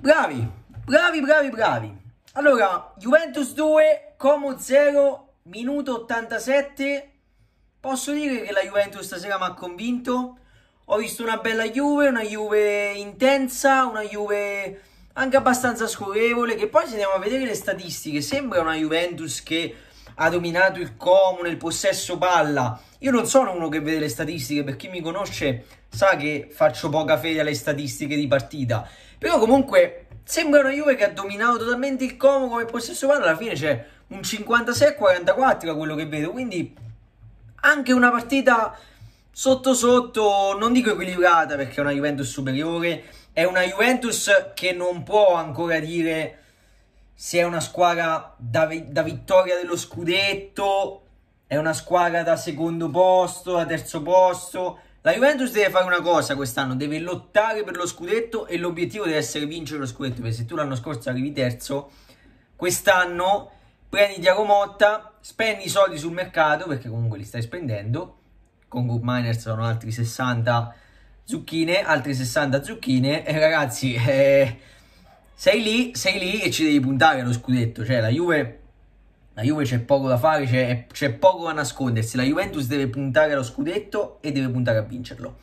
Bravi, bravi, bravi, bravi. Allora, Juventus 2, Como 0, minuto 87. Posso dire che la Juventus stasera mi ha convinto. Ho visto una bella Juve, una Juve intensa, una Juve anche abbastanza scorrevole. Che poi se andiamo a vedere le statistiche, sembra una Juventus che ha dominato il Como nel possesso palla. Io non sono uno che vede le statistiche, per chi mi conosce sa che faccio poca fede alle statistiche di partita. Però comunque sembra una Juve che ha dominato totalmente il Como come possesso umano, alla fine c'è un 56-44 da quello che vedo, quindi anche una partita sotto sotto, non dico equilibrata perché è una Juventus superiore, è una Juventus che non può ancora dire se è una squadra da, vi da vittoria dello scudetto, è una squadra da secondo posto, da terzo posto, la Juventus deve fare una cosa quest'anno, deve lottare per lo scudetto e l'obiettivo deve essere vincere lo scudetto, perché se tu l'anno scorso arrivi terzo, quest'anno prendi Diago Motta, spendi i soldi sul mercato, perché comunque li stai spendendo, con Group Miner sono altri 60 zucchine, altri 60 zucchine, e ragazzi, eh, sei lì, sei lì e ci devi puntare lo scudetto, cioè la Juve la Juve c'è poco da fare, c'è, c'è poco da nascondersi. La Juventus deve puntare allo scudetto e deve puntare a vincerlo.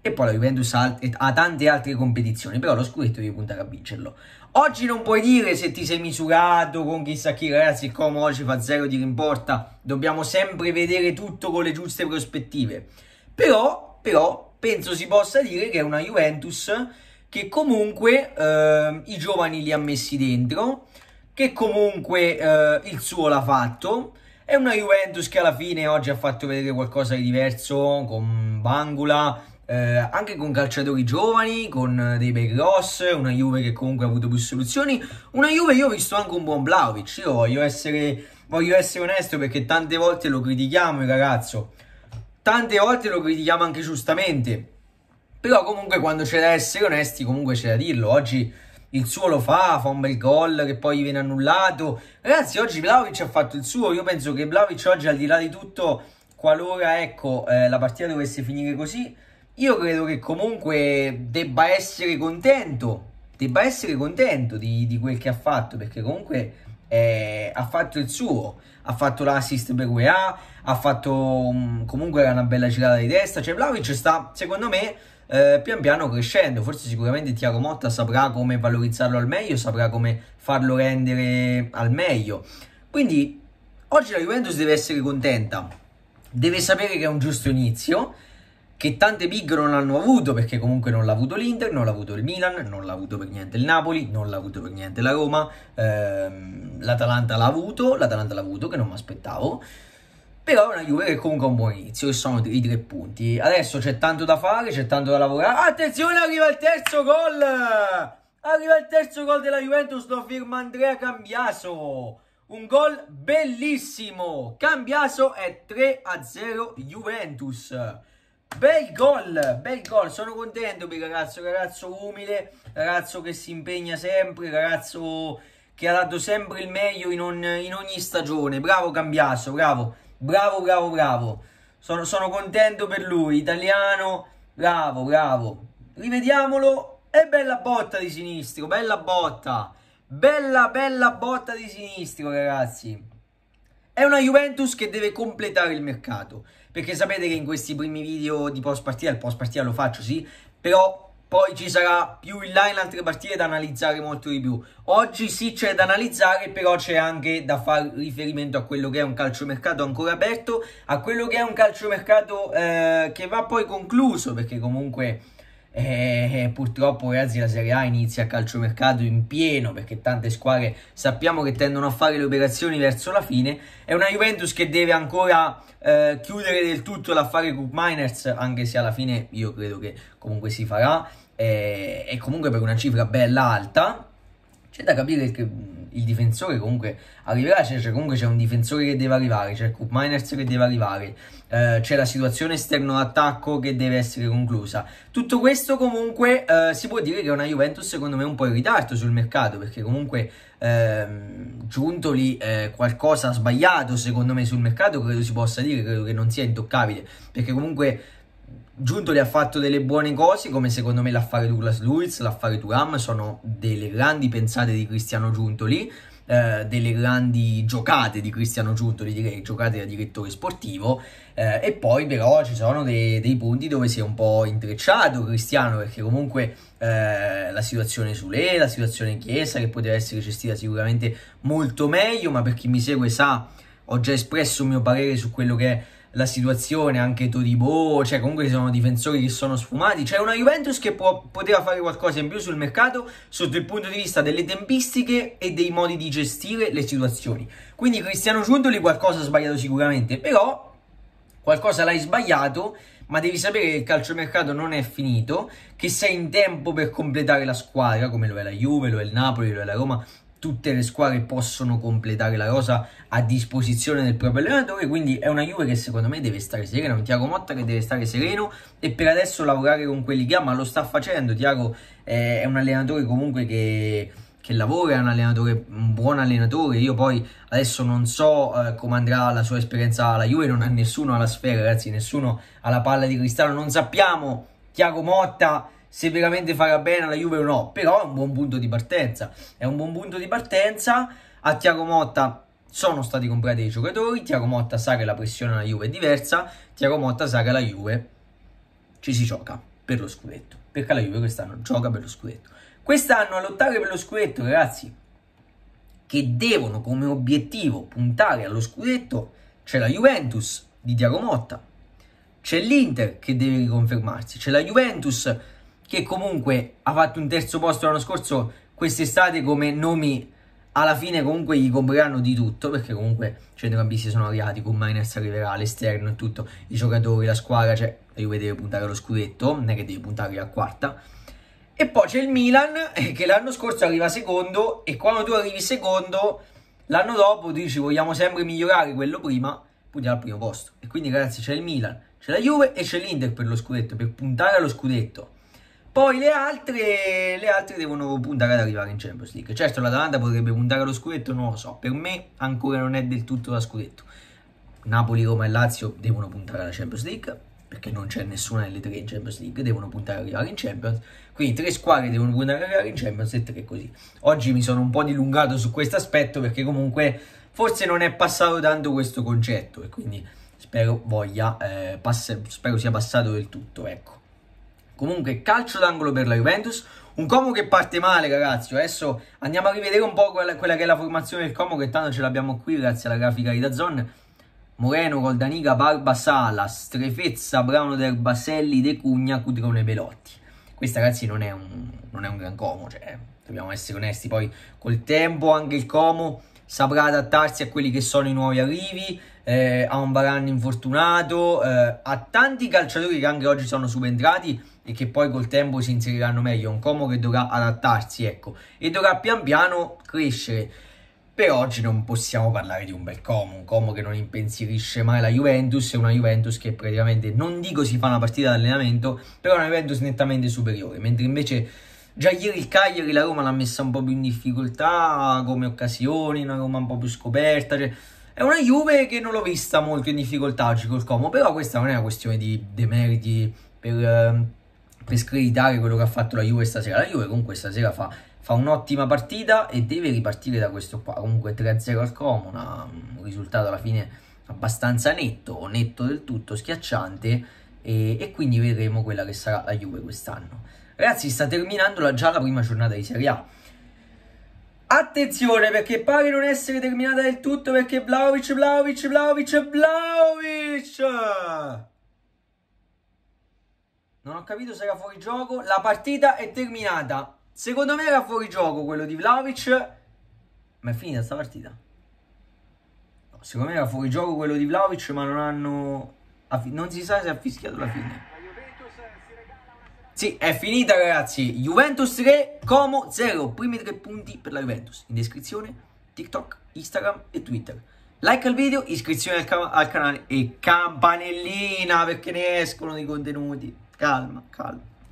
E poi la Juventus ha, ha tante altre competizioni, però lo scudetto deve puntare a vincerlo. Oggi non puoi dire se ti sei misurato con chissà chi, ragazzi, come oggi fa zero di rimporta. Dobbiamo sempre vedere tutto con le giuste prospettive. Però, però, penso si possa dire che è una Juventus che comunque eh, i giovani li ha messi dentro, che comunque eh, il suo l'ha fatto. È una Juventus che alla fine oggi ha fatto vedere qualcosa di diverso con Bangula, eh, anche con calciatori giovani, con dei bei cross, una Juve che comunque ha avuto più soluzioni, una Juve io ho visto anche un buon Vlaovic, io voglio essere, voglio essere onesto perché tante volte lo critichiamo il ragazzo, tante volte lo critichiamo anche giustamente, però comunque quando c'è da essere onesti comunque c'è da dirlo, oggi il suo lo fa, fa un bel gol che poi gli viene annullato. Ragazzi, oggi Vlaovic ha fatto il suo. Io penso che Vlaovic oggi, al di là di tutto, qualora ecco, eh, la partita dovesse finire così, io credo che comunque debba essere contento. Debba essere contento di, di quel che ha fatto, perché comunque eh, ha fatto il suo, ha fatto l'assist per UEA, ha fatto um, comunque una bella girata di testa, cioè Vlaovic sta secondo me eh, pian piano crescendo, forse sicuramente Tiago Motta saprà come valorizzarlo al meglio, saprà come farlo rendere al meglio, quindi oggi la Juventus deve essere contenta, deve sapere che è un giusto inizio, che tante big non hanno avuto perché comunque non l'ha avuto l'Inter, non l'ha avuto il Milan, non l'ha avuto per niente il Napoli, non l'ha avuto per niente la Roma, ehm, l'Atalanta l'ha avuto, l'Atalanta l'ha avuto che non mi aspettavo, però è una Juve che comunque ha un buon inizio e sono i tre punti. Adesso c'è tanto da fare, c'è tanto da lavorare, attenzione arriva il terzo gol! Arriva il terzo gol della Juventus, lo firma Andrea Cambiaso. Un gol bellissimo! Cambiaso è 3-0 Juventus. Bel gol, bel gol, sono contento per il ragazzo, ragazzo umile, ragazzo che si impegna sempre, ragazzo che ha dato sempre il meglio in, on, in ogni stagione. Bravo Cambiasso, bravo, bravo, bravo, bravo. Sono, sono contento per lui, italiano, bravo, bravo. Rivediamolo e bella botta di sinistro, bella botta. Bella, bella botta di sinistro, ragazzi. È una Juventus che deve completare il mercato perché sapete che in questi primi video di post partita, il post partita lo faccio sì, però poi ci sarà più in là in altre partite da analizzare molto di più. Oggi sì c'è da analizzare, però c'è anche da fare riferimento a quello che è un calciomercato ancora aperto, a quello che è un calciomercato eh, che va poi concluso, perché comunque e purtroppo ragazzi la Serie A inizia a calciomercato in pieno perché tante squadre sappiamo che tendono a fare le operazioni verso la fine è una Juventus che deve ancora eh, chiudere del tutto l'affare Cup Miners anche se alla fine io credo che comunque si farà eh, e comunque per una cifra bella alta c'è da capire che il difensore comunque arriverà, cioè, cioè comunque c'è un difensore che deve arrivare, c'è il Cup Miners che deve arrivare, eh, c'è la situazione esterno attacco che deve essere conclusa. Tutto questo comunque eh, si può dire che è una Juventus secondo me un po' in ritardo sul mercato, perché comunque ehm, giunto lì eh, qualcosa ha sbagliato secondo me sul mercato, credo si possa dire, credo che non sia intoccabile, perché comunque Giuntoli ha fatto delle buone cose, come secondo me l'affare Douglas Luiz, l'affare Turam, sono delle grandi pensate di Cristiano Giuntoli, eh, delle grandi giocate di Cristiano Giuntoli, direi giocate da direttore sportivo, eh, e poi però ci sono dei, dei punti dove si è un po' intrecciato Cristiano, perché comunque eh, la situazione su lei, la situazione in Chiesa, che poteva essere gestita sicuramente molto meglio, ma per chi mi segue sa, ho già espresso il mio parere su quello che è la situazione, anche Todibo, cioè comunque ci sono difensori che sono sfumati, c'è cioè una Juventus che può, poteva fare qualcosa in più sul mercato sotto il punto di vista delle tempistiche e dei modi di gestire le situazioni. Quindi Cristiano Giuntoli qualcosa ha sbagliato sicuramente, però qualcosa l'hai sbagliato, ma devi sapere che il calciomercato non è finito, che sei in tempo per completare la squadra, come lo è la Juve, lo è il Napoli, lo è la Roma, tutte le squadre possono completare la rosa a disposizione del proprio allenatore, quindi è una Juve che secondo me deve stare serena, un Tiago Motta che deve stare sereno e per adesso lavorare con quelli che ha, ma lo sta facendo, Tiago eh, è un allenatore comunque che, che lavora, è un, allenatore, un buon allenatore, io poi adesso non so eh, come andrà la sua esperienza alla Juve, non ha nessuno alla sfera, ragazzi, nessuno alla palla di cristallo, non sappiamo, Tiago Motta se veramente farà bene alla Juve o no, però è un buon punto di partenza, è un buon punto di partenza, a Tiago Motta sono stati comprati dei giocatori, Tiago Motta sa che la pressione alla Juve è diversa, Tiago Motta sa che la Juve ci si gioca per lo scudetto, perché la Juve quest'anno gioca per lo scudetto. Quest'anno a lottare per lo scudetto, ragazzi, che devono come obiettivo puntare allo scudetto, c'è la Juventus di Tiago Motta, c'è l'Inter che deve riconfermarsi, c'è la Juventus che comunque ha fatto un terzo posto l'anno scorso, quest'estate come nomi alla fine comunque gli compreranno di tutto perché comunque centrocampisti sono arrivati con Mariners arriverà all'esterno e tutto i giocatori, la squadra, cioè Juve deve puntare allo scudetto non è che deve puntare a quarta e poi c'è il Milan eh, che l'anno scorso arriva secondo e quando tu arrivi secondo l'anno dopo dici vogliamo sempre migliorare quello prima punti al primo posto e quindi ragazzi c'è il Milan, c'è la Juve e c'è l'Inter per lo scudetto per puntare allo scudetto poi le altre, le altre devono puntare ad arrivare in Champions League. Certo l'Atalanta potrebbe puntare allo scudetto, non lo so. Per me ancora non è del tutto da scudetto. Napoli, Roma e Lazio devono puntare alla Champions League perché non c'è nessuna delle tre in Champions League, devono puntare ad arrivare in Champions, quindi tre squadre devono puntare ad arrivare in Champions e tre così. Oggi mi sono un po' dilungato su questo aspetto perché comunque forse non è passato tanto questo concetto e quindi spero, voglia, eh, pass- spero sia passato del tutto, ecco. Comunque calcio d'angolo per la Juventus, un Como che parte male ragazzi, adesso andiamo a rivedere un po' quella, quella che è la formazione del Como che tanto ce l'abbiamo qui grazie alla grafica di Dazon. Moreno, Coldaniga, Barba, Sala, Strefezza, Brano, Derbaselli, De Cugna, Cudrone, Belotti. Questa ragazzi non è un, non è un gran Como, cioè, dobbiamo essere onesti, poi col tempo anche il Como saprà adattarsi a quelli che sono i nuovi arrivi, eh, a un Varane infortunato, eh, a tanti calciatori che anche oggi sono subentrati e che poi col tempo si inseriranno meglio, un Como che dovrà adattarsi, ecco, e dovrà pian piano crescere. Per oggi non possiamo parlare di un bel Como, un Como che non impensierisce mai la Juventus, è una Juventus che praticamente, non dico si fa una partita d'allenamento, però è una Juventus nettamente superiore, mentre invece... Già ieri il Cagliari la Roma l'ha messa un po' più in difficoltà come occasioni, una Roma un po' più scoperta, cioè è una Juve che non l'ho vista molto in difficoltà oggi col Como, però questa non è una questione di demeriti per, ehm, per screditare quello che ha fatto la Juve stasera. La Juve comunque stasera fa, fa un'ottima partita e deve ripartire da questo qua. Comunque 3-0 al Como, una, un risultato alla fine abbastanza netto, netto del tutto, schiacciante e, e quindi vedremo quella che sarà la Juve quest'anno. Ragazzi, sta terminando la, già la prima giornata di Serie A. Attenzione perché pare non essere terminata del tutto perché Vlaovic, Vlaovic, Vlaovic, Vlaovic! Non ho capito se era fuori gioco. La partita è terminata. Secondo me era fuori gioco quello di Vlaovic. Ma è finita sta partita. No, secondo me era fuori gioco quello di Vlaovic ma non hanno... Non si sa se ha fischiato la fine. Sì, è finita ragazzi. Juventus 3, Como 0. Primi tre punti per la Juventus. In descrizione, TikTok, Instagram e Twitter. Like al video, iscrizione al, al canale e campanellina perché ne escono dei contenuti. Calma, calma.